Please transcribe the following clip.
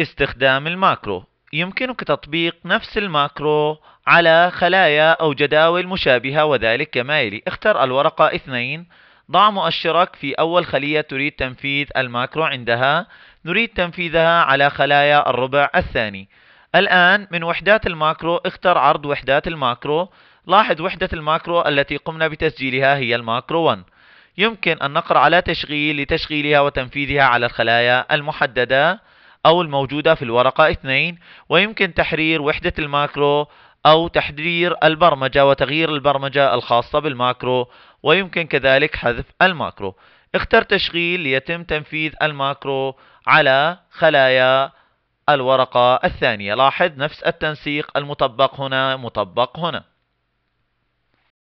استخدام الماكرو يمكنك تطبيق نفس الماكرو على خلايا أو جداول مشابهة وذلك كما يلي اختر الورقة 2 ضع مؤشرك في أول خلية تريد تنفيذ الماكرو عندها نريد تنفيذها على خلايا الربع الثاني الآن من وحدات الماكرو اختر عرض وحدات الماكرو لاحظ وحدة الماكرو التي قمنا بتسجيلها هي الماكرو 1 يمكن أن نقر على تشغيل لتشغيلها وتنفيذها على الخلايا المحددة أو الموجودة في الورقة 2 ويمكن تحرير وحدة الماكرو أو تحرير البرمجة وتغيير البرمجة الخاصة بالماكرو ويمكن كذلك حذف الماكرو اختر تشغيل ليتم تنفيذ الماكرو على خلايا الورقة الثانية لاحظ نفس التنسيق المطبق هنا مطبق هنا